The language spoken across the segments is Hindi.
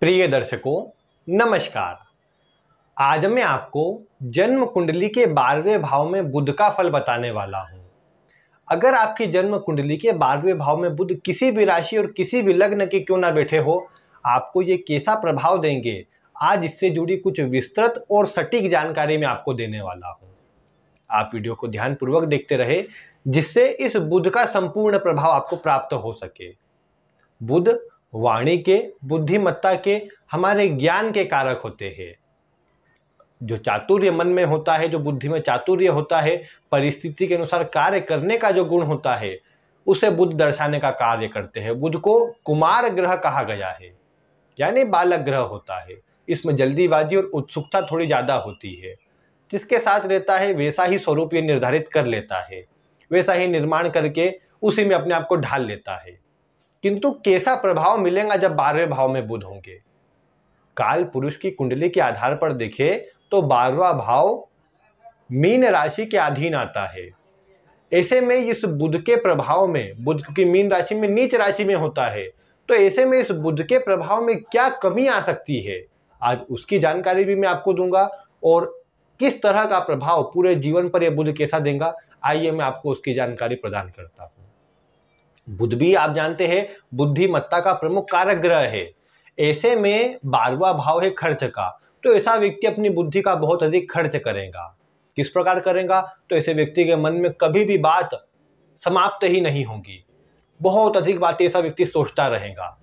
प्रिय दर्शकों नमस्कार आज मैं आपको जन्म कुंडली के बारहवें भाव में बुद्ध का फल बताने वाला हूँ अगर आपकी जन्म कुंडली के बारहवें भाव में बुद्ध किसी भी राशि और किसी भी लग्न के क्यों ना बैठे हो आपको ये कैसा प्रभाव देंगे आज इससे जुड़ी कुछ विस्तृत और सटीक जानकारी मैं आपको देने वाला हूँ आप वीडियो को ध्यानपूर्वक देखते रहे जिससे इस बुध का संपूर्ण प्रभाव आपको प्राप्त हो सके बुध वाणी के बुद्धिमत्ता के हमारे ज्ञान के कारक होते हैं जो चातुर्य मन में होता है जो बुद्धि में चातुर्य होता है परिस्थिति के अनुसार कार्य करने का जो गुण होता है उसे बुद्ध दर्शाने का कार्य करते हैं बुद्ध को कुमार ग्रह कहा गया है यानी बालक ग्रह होता है इसमें जल्दीबाजी और उत्सुकता थोड़ी ज़्यादा होती है जिसके साथ रहता है वैसा ही स्वरूप ये निर्धारित कर लेता है वैसा ही निर्माण करके उसी में अपने आप को ढाल लेता है किंतु कैसा प्रभाव मिलेगा जब बारहवें भाव में बुध होंगे काल पुरुष की कुंडली के आधार पर देखे तो बारहवा भाव मीन राशि के अधीन आता है ऐसे में इस बुध के प्रभाव में बुध क्योंकि मीन राशि में नीच राशि में होता है तो ऐसे में इस बुध के प्रभाव में क्या कमी आ सकती है आज उसकी जानकारी भी मैं आपको दूंगा और किस तरह का प्रभाव पूरे जीवन पर यह बुध कैसा देगा आइए मैं आपको उसकी जानकारी प्रदान करता हूँ बुद्ध भी आप जानते हैं बुद्धिमत्ता का प्रमुख कारक ग्रह है ऐसे में बारवा भाव है खर्च का तो ऐसा व्यक्ति अपनी बुद्धि का बहुत अधिक खर्च करेगा किस प्रकार करेगा तो ऐसे व्यक्ति के मन में कभी भी बात समाप्त ही नहीं होगी बहुत अधिक बातें ऐसा व्यक्ति सोचता रहेगा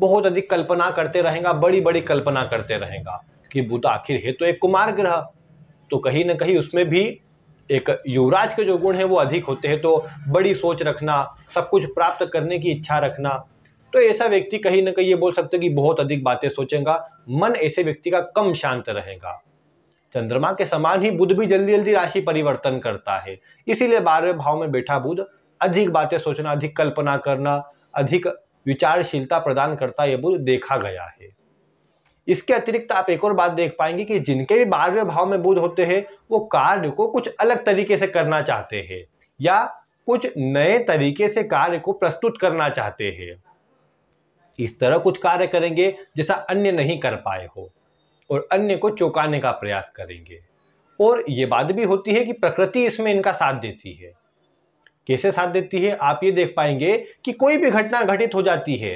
बहुत अधिक कल्पना करते रहेगा बड़ी बड़ी कल्पना करते रहेगा कि बुध आखिर है तो एक कुमार ग्रह तो कहीं ना कहीं उसमें भी एक युवराज के जो गुण हैं वो अधिक होते हैं तो बड़ी सोच रखना सब कुछ प्राप्त करने की इच्छा रखना तो ऐसा व्यक्ति कहीं ना कहीं ये बोल सकते कि बहुत अधिक बातें सोचेगा मन ऐसे व्यक्ति का कम शांत रहेगा चंद्रमा के समान ही बुध भी जल्दी जल्दी राशि परिवर्तन करता है इसीलिए बारहवें भाव में बैठा बुध अधिक बातें सोचना अधिक कल्पना करना अधिक विचारशीलता प्रदान करता यह बुध देखा गया है इसके अतिरिक्त आप एक और बात देख पाएंगे कि जिनके भी बारहवें भाव में बुध होते हैं वो कार्य को कुछ अलग तरीके से करना चाहते हैं या कुछ नए तरीके से कार्य को प्रस्तुत करना चाहते हैं इस तरह कुछ कार्य करेंगे जैसा अन्य नहीं कर पाए हो और अन्य को चौंकाने का प्रयास करेंगे और ये बात भी होती है कि प्रकृति इसमें इनका साथ देती है कैसे साथ देती है आप ये देख पाएंगे कि कोई भी घटना घटित हो जाती है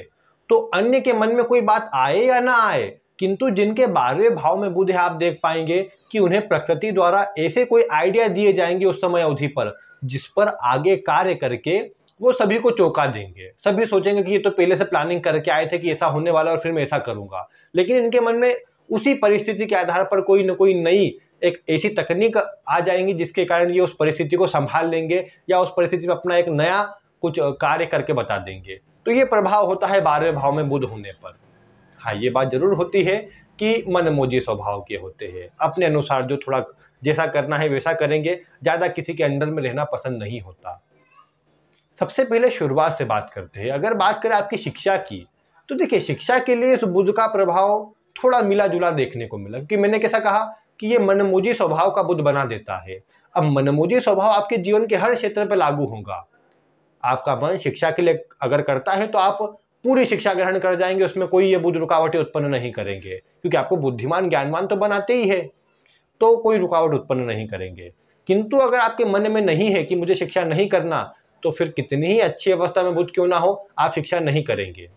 तो अन्य के मन में कोई बात आए या ना आए किंतु जिनके बारहवें भाव में बुध है आप देख पाएंगे कि उन्हें प्रकृति द्वारा ऐसे कोई आइडिया दिए जाएंगे उस समय अवधि पर जिस पर आगे कार्य करके वो सभी को चौंका देंगे सभी सोचेंगे कि ये तो पहले से प्लानिंग करके आए थे कि ऐसा होने वाला और फिर मैं ऐसा करूंगा लेकिन इनके मन में उसी परिस्थिति के आधार पर कोई न कोई नई एक ऐसी तकनीक आ जाएंगी जिसके कारण ये उस परिस्थिति को संभाल लेंगे या उस परिस्थिति में अपना एक नया कुछ कार्य करके बता देंगे तो ये प्रभाव होता है बारहवें भाव में बुध होने पर हाँ ये बात जरूर होती है कि मनमोजी स्वभाव के होते हैं अपने अनुसार जो थोड़ा जैसा करना है वैसा करेंगे ज़्यादा किसी के अंडर में रहना पसंद नहीं होता सबसे पहले शुरुआत से बात करते हैं अगर बात करें आपकी शिक्षा की तो देखिए शिक्षा के लिए इस बुद्ध का प्रभाव थोड़ा मिला जुला देखने को मिला क्योंकि मैंने कैसा कहा कि ये मनमोजी स्वभाव का बुद्ध बना देता है अब मनमोजी स्वभाव आपके जीवन के हर क्षेत्र पर लागू होगा आपका मन शिक्षा के लिए अगर करता है तो आप पूरी शिक्षा ग्रहण कर जाएंगे उसमें कोई ये बुद्ध रुकावटें उत्पन्न नहीं करेंगे क्योंकि आपको बुद्धिमान ज्ञानवान तो बनाते ही है तो कोई रुकावट उत्पन्न नहीं करेंगे किंतु अगर आपके मन में नहीं है कि मुझे शिक्षा नहीं करना तो फिर कितनी ही अच्छी अवस्था में बुद्ध क्यों ना हो आप शिक्षा नहीं करेंगे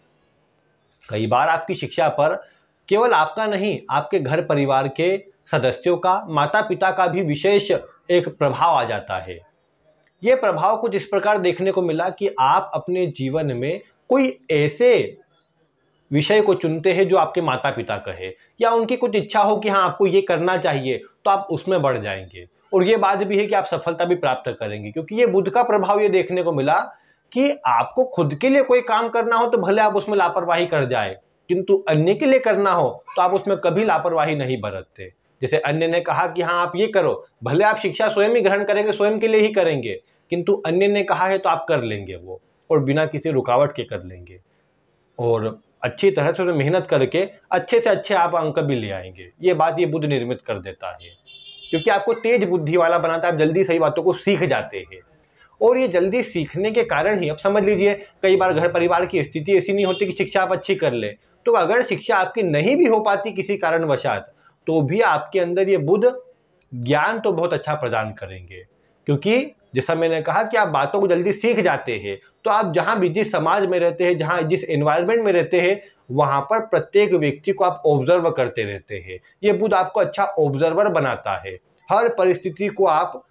कई बार आपकी शिक्षा पर केवल आपका नहीं आपके घर परिवार के सदस्यों का माता पिता का भी विशेष एक प्रभाव आ जाता है ये प्रभाव कुछ इस प्रकार देखने को मिला कि आप अपने जीवन में कोई ऐसे विषय को चुनते हैं जो आपके माता पिता कहे या उनकी कुछ इच्छा हो कि हाँ आपको ये करना चाहिए तो आप उसमें बढ़ जाएंगे और ये बात भी है कि आप सफलता भी प्राप्त करेंगे क्योंकि ये बुद्ध का प्रभाव ये देखने को मिला कि आपको खुद के लिए कोई काम करना हो तो भले आप उसमें लापरवाही कर जाए किंतु अन्य के लिए करना हो तो आप उसमें कभी लापरवाही नहीं बरतते जैसे अन्य ने कहा कि हाँ आप ये करो भले आप शिक्षा स्वयं ही ग्रहण करेंगे स्वयं के लिए ही करेंगे किंतु अन्य ने कहा है तो आप कर लेंगे वो और बिना किसी रुकावट के कर लेंगे और अच्छी तरह से मेहनत करके अच्छे से अच्छे आप अंक भी ले आएंगे ये बात ये बुद्ध निर्मित कर देता है क्योंकि आपको तेज बुद्धि वाला बनाता है आप जल्दी सही बातों को सीख जाते हैं और ये जल्दी सीखने के कारण ही अब समझ लीजिए कई बार घर परिवार की स्थिति ऐसी नहीं होती कि शिक्षा आप अच्छी कर ले तो अगर शिक्षा आपकी नहीं भी हो पाती किसी कारणवशात तो भी आपके अंदर ये बुद्ध ज्ञान तो बहुत अच्छा प्रदान करेंगे क्योंकि जैसा मैंने कहा कि आप बातों को जल्दी सीख जाते हैं तो आप जहाँ भी जिस समाज में रहते हैं जहाँ जिस एनवायरमेंट में रहते हैं वहाँ पर प्रत्येक व्यक्ति को आप ऑब्जर्व करते रहते हैं ये बुद्ध आपको अच्छा ऑब्जर्वर बनाता है हर परिस्थिति को आप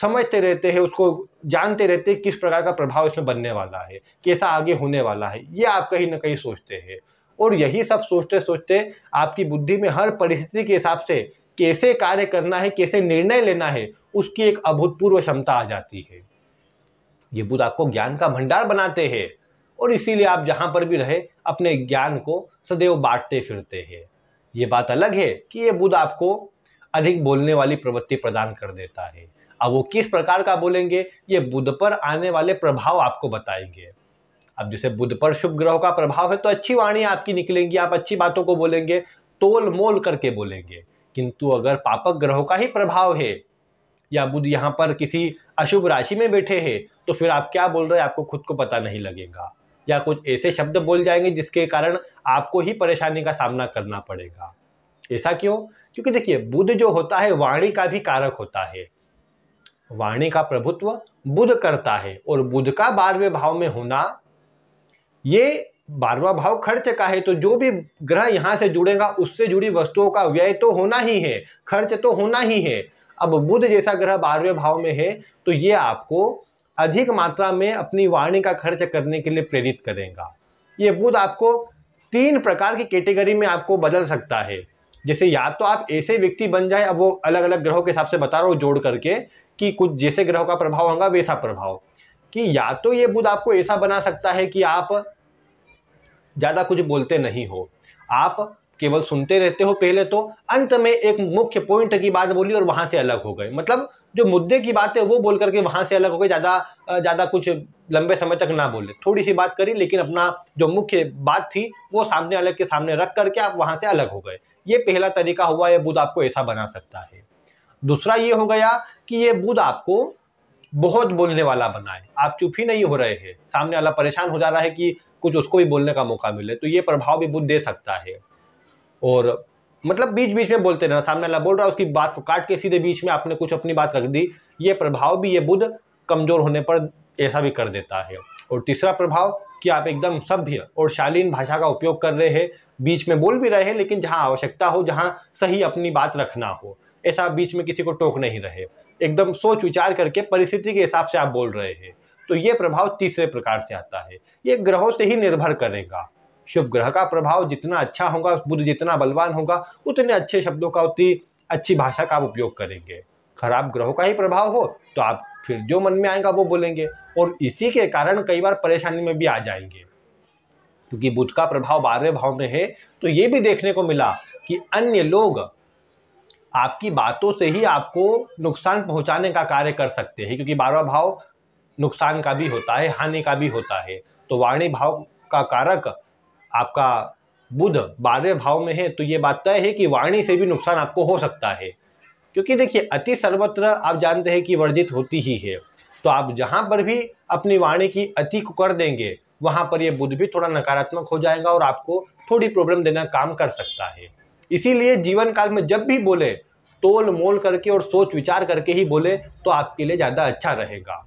समझते रहते हैं उसको जानते रहते हैं किस प्रकार का प्रभाव इसमें बनने वाला है कैसा आगे होने वाला है ये आप कहीं ना कहीं सोचते हैं और यही सब सोचते सोचते आपकी बुद्धि में हर परिस्थिति के हिसाब से कैसे कार्य करना है कैसे निर्णय लेना है उसकी एक अभूतपूर्व क्षमता आ जाती है ये बुद्ध आपको ज्ञान का भंडार बनाते हैं और इसीलिए आप जहाँ पर भी रहे अपने ज्ञान को सदैव बांटते फिरते हैं ये बात अलग है कि ये बुद्ध आपको अधिक बोलने वाली प्रवृत्ति प्रदान कर देता है अब वो किस प्रकार का बोलेंगे ये बुद्ध पर आने वाले प्रभाव आपको बताएंगे अब जैसे बुद्ध पर शुभ ग्रह का प्रभाव है तो अच्छी वाणी आपकी निकलेंगी आप अच्छी बातों को बोलेंगे तोल मोल करके बोलेंगे किंतु अगर पापक ग्रहों का ही प्रभाव है या बुध यहाँ पर किसी अशुभ राशि में बैठे हैं तो फिर आप क्या बोल रहे हैं आपको खुद को पता नहीं लगेगा या कुछ ऐसे शब्द बोल जाएंगे जिसके कारण आपको ही परेशानी का सामना करना पड़ेगा ऐसा क्यों क्योंकि देखिए बुध जो होता है वाणी का भी कारक होता है वाणी का प्रभुत्व बुध करता है और बुध का बारहवें भाव में होना ये बारवा भाव खर्च का है तो जो भी ग्रह यहां से जुड़ेगा उससे जुड़ी वस्तुओं का व्यय तो होना ही है खर्च तो होना ही है अब बुध जैसा ग्रह बारहवें भाव में है तो ये आपको अधिक मात्रा में अपनी वाणी का खर्च करने के लिए प्रेरित करेगा ये बुध आपको तीन प्रकार की कैटेगरी में आपको बदल सकता है जैसे या तो आप ऐसे व्यक्ति बन जाए अब वो अलग अलग ग्रहों के हिसाब से बता रहा हूँ जोड़ करके कि कुछ जैसे ग्रहों का प्रभाव होगा वैसा प्रभाव कि या तो ये बुध आपको ऐसा बना सकता है कि आप ज़्यादा कुछ बोलते नहीं हो आप केवल सुनते रहते हो पहले तो अंत में एक मुख्य पॉइंट की बात बोली और वहाँ से अलग हो गए मतलब जो मुद्दे की बात है वो बोल करके वहाँ से अलग हो गए ज़्यादा ज़्यादा कुछ लंबे समय तक ना बोले थोड़ी सी बात करी लेकिन अपना जो मुख्य बात थी वो सामने अलग के सामने रख करके आप वहाँ से अलग हो गए ये पहला तरीका हुआ यह बुद्ध आपको ऐसा बना सकता है दूसरा ये हो गया कि ये बुध आपको बहुत बोलने वाला बनाए आप चुप ही नहीं हो रहे हैं सामने वाला परेशान हो जा रहा है कि कुछ उसको भी बोलने का मौका मिले तो ये प्रभाव भी बुद्ध दे सकता है और मतलब बीच बीच में बोलते रहना सामने वाला बोल रहा है उसकी बात को काट के सीधे बीच में आपने कुछ अपनी बात रख दी ये प्रभाव भी ये बुध कमजोर होने पर ऐसा भी कर देता है और तीसरा प्रभाव कि आप एकदम सभ्य और शालीन भाषा का उपयोग कर रहे हैं बीच में बोल भी रहे हैं लेकिन जहाँ आवश्यकता हो जहाँ सही अपनी बात रखना हो ऐसा बीच में किसी को टोक नहीं रहे एकदम सोच विचार करके परिस्थिति के हिसाब से आप बोल रहे हैं तो ये प्रभाव तीसरे प्रकार से आता है ये ग्रहों से ही निर्भर करेगा शुभ ग्रह का प्रभाव जितना अच्छा होगा बुद्ध जितना बलवान होगा उतने अच्छे शब्दों का उतनी अच्छी भाषा का आप उपयोग करेंगे खराब ग्रहों का ही प्रभाव हो तो आप फिर जो मन में आएगा वो बोलेंगे और इसी के कारण कई बार परेशानी में भी आ जाएंगे क्योंकि बुध का प्रभाव बारहवें भाव में है तो ये भी देखने को मिला कि अन्य लोग आपकी बातों से ही आपको नुकसान पहुंचाने का कार्य कर सकते हैं क्योंकि बारहवा भाव नुकसान का भी होता है हानि का भी होता है तो वाणी भाव का कारक आपका बुध बारहवें भाव में है तो ये बात तय है कि वाणी से भी नुकसान आपको हो सकता है क्योंकि देखिए अति सर्वत्र आप जानते हैं कि वर्जित होती ही है तो आप जहाँ पर भी अपनी वाणी की अति को कर देंगे वहाँ पर यह बुध भी थोड़ा नकारात्मक हो जाएगा और आपको थोड़ी प्रॉब्लम देना काम कर सकता है इसीलिए जीवन काल में जब भी बोले तोल मोल करके और सोच विचार करके ही बोले तो आपके लिए ज़्यादा अच्छा रहेगा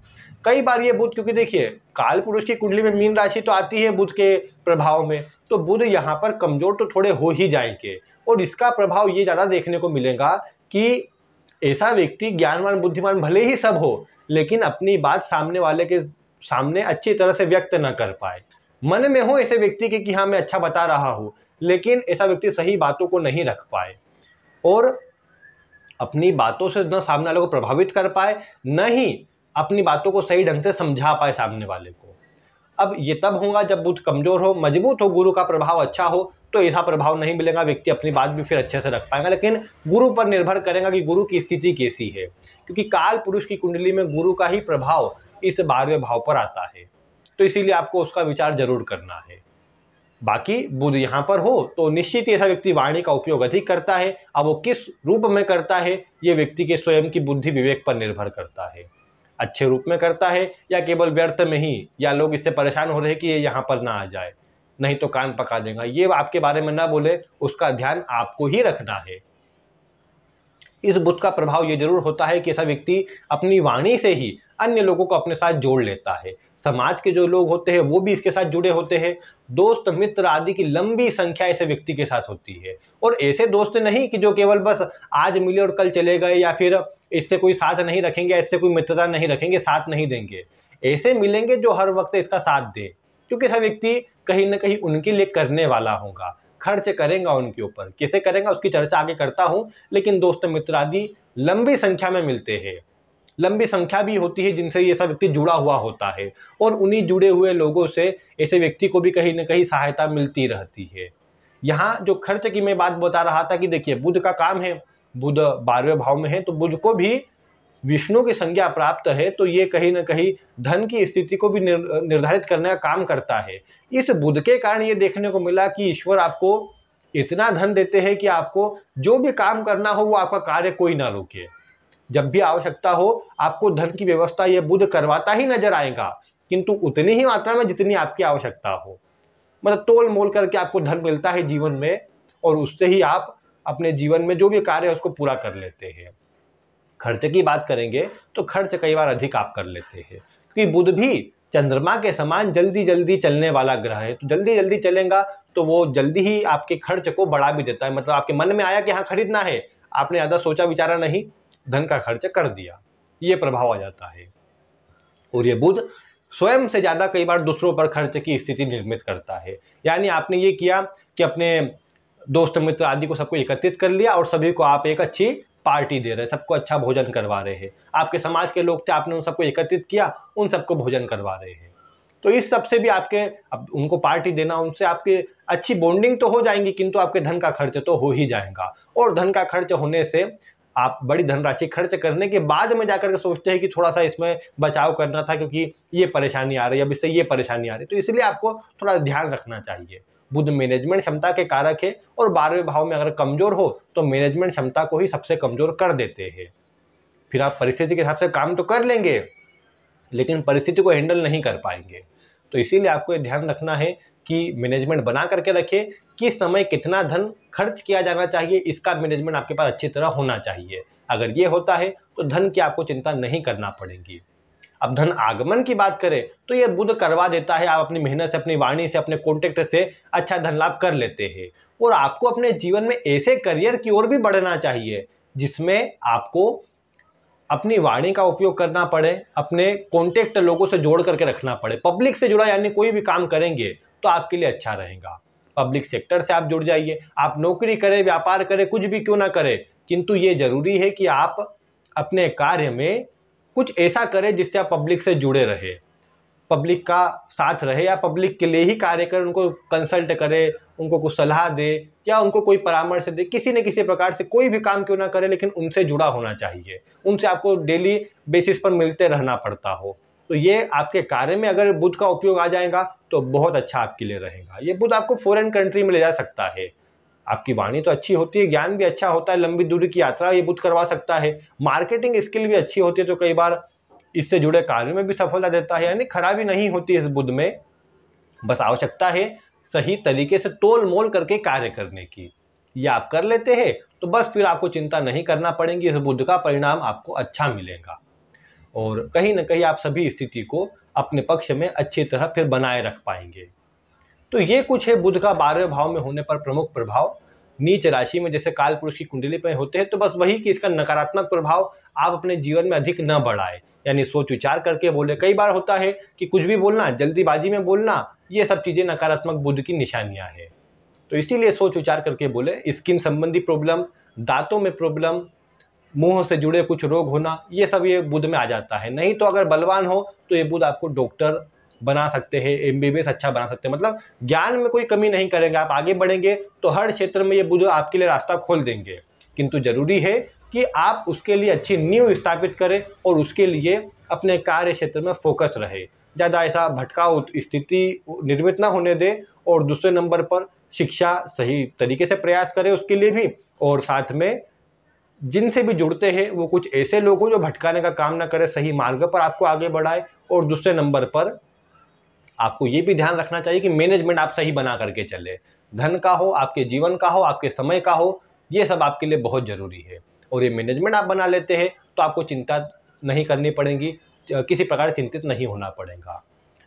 कई बार ये बुध क्योंकि देखिए काल पुरुष की कुंडली में मीन राशि तो आती है बुध के प्रभाव में तो बुध यहाँ पर कमजोर तो थोड़े हो ही जाएंगे और इसका प्रभाव ये ज़्यादा देखने को मिलेगा कि ऐसा व्यक्ति ज्ञानवान बुद्धिमान भले ही सब हो लेकिन अपनी बात सामने वाले के सामने अच्छी तरह से व्यक्त न कर पाए मन में हो ऐसे व्यक्ति के कि हाँ मैं अच्छा बता रहा हूँ लेकिन ऐसा व्यक्ति सही बातों को नहीं रख पाए और अपनी बातों से न सामने वाले को प्रभावित कर पाए न ही अपनी बातों को सही ढंग से समझा पाए सामने वाले को अब ये तब होगा जब बुद्ध कमज़ोर हो मजबूत हो गुरु का प्रभाव अच्छा हो तो ऐसा प्रभाव नहीं मिलेगा व्यक्ति अपनी बात भी फिर अच्छे से रख पाएगा लेकिन गुरु पर निर्भर करेगा कि गुरु की स्थिति कैसी है क्योंकि काल पुरुष की कुंडली में गुरु का ही प्रभाव इस बारहवें भाव पर आता है तो इसीलिए आपको उसका विचार जरूर करना है बाकी बुध यहाँ पर हो तो निश्चित ही ऐसा व्यक्ति वाणी का उपयोग अधिक करता है अब वो किस रूप में करता है ये व्यक्ति के स्वयं की बुद्धि विवेक पर निर्भर करता है अच्छे रूप में करता है या केवल व्यर्थ में ही या लोग इससे परेशान हो रहे हैं कि ये यहाँ पर ना आ जाए नहीं तो कान पका देगा ये आपके बारे में ना बोले उसका ध्यान आपको ही रखना है इस बुद्ध का प्रभाव ये जरूर होता है कि ऐसा व्यक्ति अपनी वाणी से ही अन्य लोगों को अपने साथ जोड़ लेता है समाज के जो लोग होते हैं वो भी इसके साथ जुड़े होते हैं दोस्त मित्र आदि की लंबी संख्या ऐसे व्यक्ति के साथ होती है और ऐसे दोस्त नहीं कि जो केवल बस आज मिले और कल चले गए या फिर इससे कोई साथ नहीं रखेंगे इससे कोई मित्रता नहीं रखेंगे साथ नहीं देंगे ऐसे मिलेंगे जो हर वक्त इसका साथ दे क्योंकि हर व्यक्ति कहीं ना कहीं उनके लिए करने वाला होगा खर्च करेगा उनके ऊपर कैसे करेगा उसकी चर्चा आगे करता हूँ लेकिन दोस्त मित्र आदि लंबी संख्या में मिलते हैं लंबी संख्या भी होती है जिनसे ये सब व्यक्ति जुड़ा हुआ होता है और उन्हीं जुड़े हुए लोगों से ऐसे व्यक्ति को भी कहीं ना कहीं सहायता मिलती रहती है यहाँ जो खर्च की मैं बात बता रहा था कि देखिए बुद्ध का काम है बुध बारहवें भाव में है तो बुध को भी विष्णु की संज्ञा प्राप्त है तो ये कहीं ना कहीं धन की स्थिति को भी निर्धारित करने का काम करता है इस बुध के कारण ये देखने को मिला कि ईश्वर आपको इतना धन देते हैं कि आपको जो भी काम करना हो वो आपका कार्य कोई ना रोके जब भी आवश्यकता हो आपको धन की व्यवस्था ये बुध करवाता ही नजर आएगा किंतु उतनी ही मात्रा में जितनी आपकी आवश्यकता हो मतलब तोल मोल करके आपको धन मिलता है जीवन में और उससे ही आप अपने जीवन में जो भी कार्य है उसको पूरा कर लेते हैं खर्च की बात करेंगे तो खर्च कई बार अधिक आप कर लेते हैं क्योंकि बुध भी चंद्रमा के समान जल्दी जल्दी चलने वाला ग्रह है तो जल्दी जल्दी चलेगा तो वो जल्दी ही आपके खर्च को बढ़ा भी देता है मतलब आपके मन में आया कि हाँ खरीदना है आपने ज़्यादा सोचा विचारा नहीं धन का खर्च कर दिया ये प्रभाव आ जाता है और ये बुध स्वयं से ज़्यादा कई बार दूसरों पर खर्च की स्थिति निर्मित करता है यानी आपने ये किया कि अपने दोस्त मित्र आदि को सबको एकत्रित कर लिया और सभी को आप एक अच्छी पार्टी दे रहे सबको अच्छा भोजन करवा रहे हैं आपके समाज के लोग थे आपने उन सबको एकत्रित किया उन सबको भोजन करवा रहे हैं तो इस सबसे भी आपके अब उनको पार्टी देना उनसे आपके अच्छी बॉन्डिंग तो हो जाएंगी किंतु आपके धन का खर्च तो हो ही जाएगा और धन का खर्च होने से आप बड़ी धनराशि खर्च करने के बाद में जाकर के सोचते हैं कि थोड़ा सा इसमें बचाव करना था क्योंकि ये परेशानी आ रही है अब इससे ये परेशानी आ रही है तो इसलिए आपको थोड़ा ध्यान रखना चाहिए बुद्ध मैनेजमेंट क्षमता के कारक है और बारहवें भाव में अगर कमजोर हो तो मैनेजमेंट क्षमता को ही सबसे कमजोर कर देते हैं फिर आप परिस्थिति के हिसाब से काम तो कर लेंगे लेकिन परिस्थिति को हैंडल नहीं कर पाएंगे तो इसीलिए आपको ये ध्यान रखना है कि मैनेजमेंट बना करके रखें किस समय कितना धन खर्च किया जाना चाहिए इसका मैनेजमेंट आपके पास अच्छी तरह होना चाहिए अगर ये होता है तो धन की आपको चिंता नहीं करना पड़ेगी अब धन आगमन की बात करें तो यह बुद्ध करवा देता है आप अपनी मेहनत से अपनी वाणी से अपने कॉन्टेक्ट से अच्छा धन लाभ कर लेते हैं और आपको अपने जीवन में ऐसे करियर की ओर भी बढ़ना चाहिए जिसमें आपको अपनी वाणी का उपयोग करना पड़े अपने कॉन्टेक्ट लोगों से जोड़ करके रखना पड़े पब्लिक से जुड़ा यानी कोई भी काम करेंगे तो आपके लिए अच्छा रहेगा पब्लिक सेक्टर से आप जुड़ जाइए आप नौकरी करें व्यापार करें कुछ भी क्यों ना करें किंतु ये जरूरी है कि आप अपने कार्य में कुछ ऐसा करें जिससे आप पब्लिक से जुड़े रहे पब्लिक का साथ रहे या पब्लिक के लिए ही कार्य करें उनको कंसल्ट करें उनको कुछ सलाह दे या उनको कोई परामर्श दे किसी न किसी प्रकार से कोई भी काम क्यों ना करे लेकिन उनसे जुड़ा होना चाहिए उनसे आपको डेली बेसिस पर मिलते रहना पड़ता हो तो ये आपके कार्य में अगर बुद्ध का उपयोग आ जाएगा तो बहुत अच्छा आपके लिए रहेगा ये बुध आपको फॉरेन कंट्री में ले जा सकता है आपकी वाणी तो अच्छी होती है ज्ञान भी अच्छा होता है लंबी दूरी की यात्रा ये बुद्ध करवा सकता है मार्केटिंग स्किल भी अच्छी होती है तो कई बार इससे जुड़े कार्यों में भी सफलता देता है यानी खराबी नहीं होती इस बुद्ध में बस आवश्यकता है सही तरीके से तोल मोल करके कार्य करने की ये आप कर लेते हैं तो बस फिर आपको चिंता नहीं करना पड़ेगी इस बुद्ध का परिणाम आपको अच्छा मिलेगा और कहीं ना कहीं आप सभी स्थिति को अपने पक्ष में अच्छी तरह फिर बनाए रख पाएंगे तो ये कुछ है बुध का बारहवें भाव में होने पर प्रमुख प्रभाव नीच राशि में जैसे काल पुरुष की कुंडली में होते हैं तो बस वही कि इसका नकारात्मक प्रभाव आप अपने जीवन में अधिक न बढ़ाए यानी सोच विचार करके बोले कई बार होता है कि कुछ भी बोलना जल्दीबाजी में बोलना ये सब चीज़ें नकारात्मक बुद्ध की निशानियाँ हैं तो इसीलिए सोच विचार करके बोले स्किन संबंधी प्रॉब्लम दांतों में प्रॉब्लम मुंह से जुड़े कुछ रोग होना ये सब ये बुद्ध में आ जाता है नहीं तो अगर बलवान हो तो ये बुद्ध आपको डॉक्टर बना सकते हैं एम अच्छा बना सकते हैं मतलब ज्ञान में कोई कमी नहीं करेंगे आप आगे बढ़ेंगे तो हर क्षेत्र में ये बुध आपके लिए रास्ता खोल देंगे किंतु जरूरी है कि आप उसके लिए अच्छी नींव स्थापित करें और उसके लिए अपने कार्य क्षेत्र में फोकस रहे ज़्यादा ऐसा भटकाव स्थिति निर्मित ना होने दे और दूसरे नंबर पर शिक्षा सही तरीके से प्रयास करें उसके लिए भी और साथ में जिनसे भी जुड़ते हैं वो कुछ ऐसे लोग हों जो भटकाने का काम ना करें सही मार्ग पर आपको आगे बढ़ाए और दूसरे नंबर पर आपको ये भी ध्यान रखना चाहिए कि मैनेजमेंट आप सही बना करके चले धन का हो आपके जीवन का हो आपके समय का हो ये सब आपके लिए बहुत ज़रूरी है और ये मैनेजमेंट आप बना लेते हैं तो आपको चिंता नहीं करनी पड़ेगी किसी प्रकार चिंतित नहीं होना पड़ेगा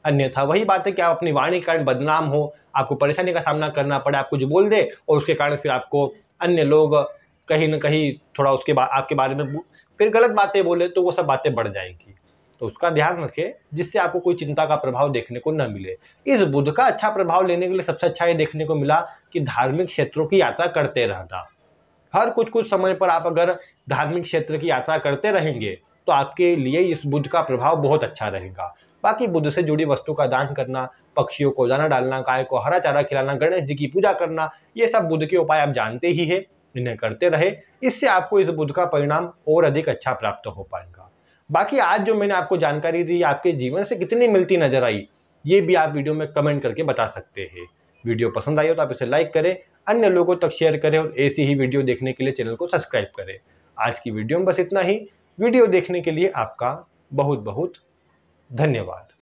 अन्यथा वही बात है कि आप अपनी वाणी के कारण बदनाम हो आपको परेशानी का सामना करना पड़े आप कुछ बोल दे और उसके कारण फिर आपको अन्य लोग कहीं ना कहीं थोड़ा उसके बा, आपके बारे में फिर गलत बातें बोले तो वो सब बातें बढ़ जाएंगी तो उसका ध्यान रखे जिससे आपको कोई चिंता का प्रभाव देखने को न मिले इस बुद्ध का अच्छा प्रभाव लेने के लिए सबसे अच्छा ये देखने को मिला कि धार्मिक क्षेत्रों की यात्रा करते रहना हर कुछ कुछ समय पर आप अगर धार्मिक क्षेत्र की यात्रा करते रहेंगे तो आपके लिए इस बुद्ध का प्रभाव बहुत अच्छा रहेगा बाकी बुद्ध से जुड़ी वस्तु का दान करना पक्षियों को दाना डालना गाय को हरा चारा खिलाना गणेश जी की पूजा करना ये सब बुद्ध के उपाय आप जानते ही है इन्हें करते रहे इससे आपको इस बुद्ध का परिणाम और अधिक अच्छा प्राप्त हो पाएगा बाकी आज जो मैंने आपको जानकारी दी आपके जीवन से कितनी मिलती नजर आई ये भी आप वीडियो में कमेंट करके बता सकते हैं वीडियो पसंद आई हो तो आप इसे लाइक करें अन्य लोगों तक शेयर करें और ऐसी ही वीडियो देखने के लिए चैनल को सब्सक्राइब करें आज की वीडियो में बस इतना ही वीडियो देखने के लिए आपका बहुत बहुत धन्यवाद